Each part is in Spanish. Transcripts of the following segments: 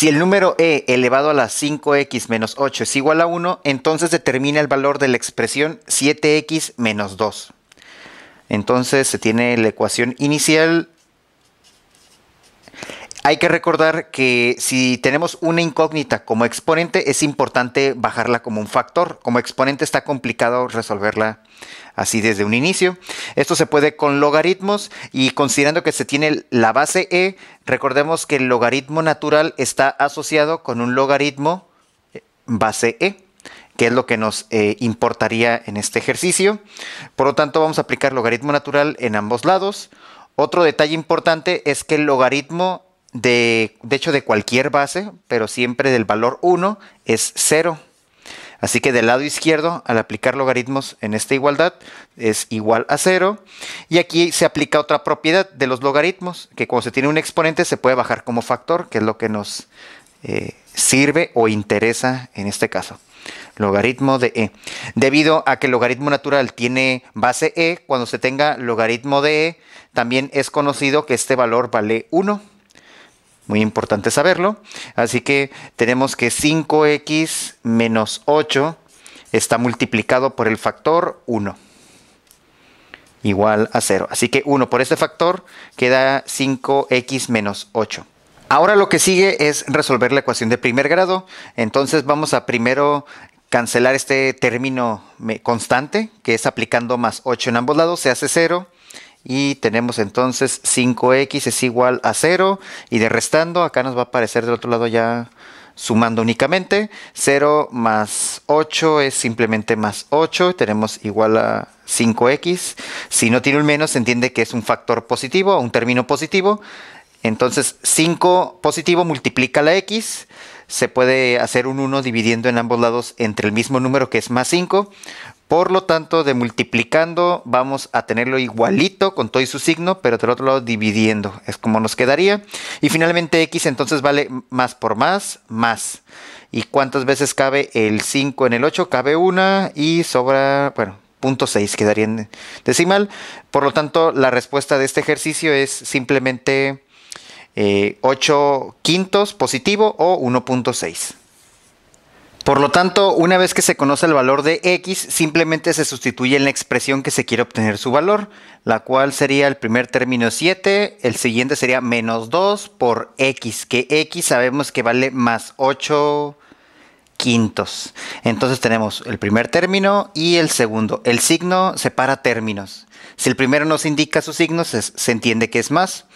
Si el número e elevado a la 5x menos 8 es igual a 1, entonces determina el valor de la expresión 7x menos 2. Entonces se tiene la ecuación inicial hay que recordar que si tenemos una incógnita como exponente, es importante bajarla como un factor. Como exponente está complicado resolverla así desde un inicio. Esto se puede con logaritmos y considerando que se tiene la base E, recordemos que el logaritmo natural está asociado con un logaritmo eh, base E que es lo que nos eh, importaría en este ejercicio. Por lo tanto, vamos a aplicar logaritmo natural en ambos lados. Otro detalle importante es que el logaritmo de, hecho de cualquier base, pero siempre del valor 1 es 0. Así que del lado izquierdo, al aplicar logaritmos en esta igualdad, es igual a 0. Y aquí se aplica otra propiedad de los logaritmos, que cuando se tiene un exponente se puede bajar como factor, que es lo que nos eh, sirve o interesa en este caso. Logaritmo de e. Debido a que el logaritmo natural tiene base e, cuando se tenga logaritmo de e, también es conocido que este valor vale 1. Muy importante saberlo. Así que tenemos que 5x menos 8 está multiplicado por el factor 1. Igual a 0. Así que 1 por este factor queda 5x menos 8. Ahora lo que sigue es resolver la ecuación de primer grado. Entonces vamos a primero cancelar este término constante, que es aplicando más 8 en ambos lados, se hace 0 y tenemos entonces 5x es igual a 0 y de restando acá nos va a aparecer del otro lado ya sumando únicamente 0 más 8 es simplemente más 8 tenemos igual a 5x si no tiene un menos se entiende que es un factor positivo un término positivo entonces 5 positivo multiplica la x se puede hacer un 1 dividiendo en ambos lados entre el mismo número que es más 5 por lo tanto, de multiplicando vamos a tenerlo igualito con todo y su signo, pero del otro lado dividiendo. Es como nos quedaría. Y finalmente x entonces vale más por más, más. ¿Y cuántas veces cabe el 5 en el 8? Cabe una y sobra, bueno, 0.6 6 quedaría en decimal. Por lo tanto, la respuesta de este ejercicio es simplemente 8 eh, quintos positivo o 1.6. Por lo tanto, una vez que se conoce el valor de x, simplemente se sustituye en la expresión que se quiere obtener su valor, la cual sería el primer término 7, el siguiente sería menos 2 por x, que x sabemos que vale más 8 quintos. Entonces tenemos el primer término y el segundo. El signo separa términos. Si el primero nos indica su signo se entiende que es más.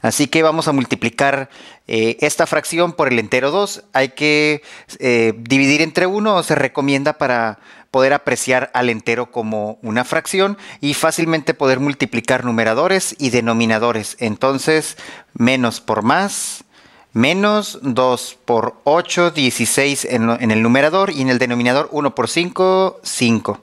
Así que vamos a multiplicar eh, esta fracción por el entero 2. Hay que eh, dividir entre 1, o se recomienda para poder apreciar al entero como una fracción y fácilmente poder multiplicar numeradores y denominadores. Entonces, menos por más, menos 2 por 8, 16 en, en el numerador y en el denominador 1 por 5, 5.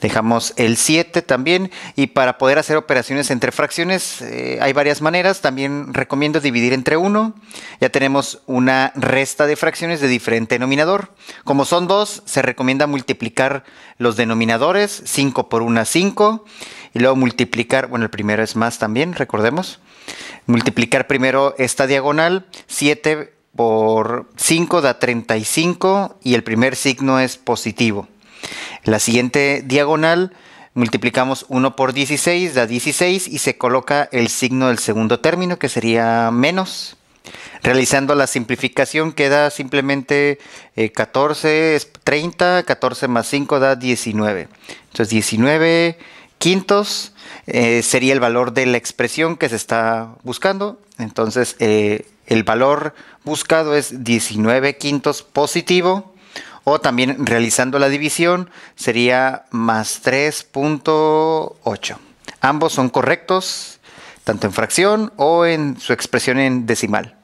Dejamos el 7 también y para poder hacer operaciones entre fracciones eh, hay varias maneras. También recomiendo dividir entre 1. Ya tenemos una resta de fracciones de diferente denominador. Como son dos, se recomienda multiplicar los denominadores. 5 por 1, 5. Y luego multiplicar, bueno, el primero es más también, recordemos. Multiplicar primero esta diagonal. 7 por 5 da 35 y el primer signo es positivo. La siguiente diagonal multiplicamos 1 por 16, da 16 y se coloca el signo del segundo término que sería menos. Realizando la simplificación queda simplemente 14 eh, es 30, 14 más 5 da 19. Entonces 19 quintos eh, sería el valor de la expresión que se está buscando. Entonces eh, el valor buscado es 19 quintos positivo o también realizando la división sería más 3.8. Ambos son correctos, tanto en fracción o en su expresión en decimal.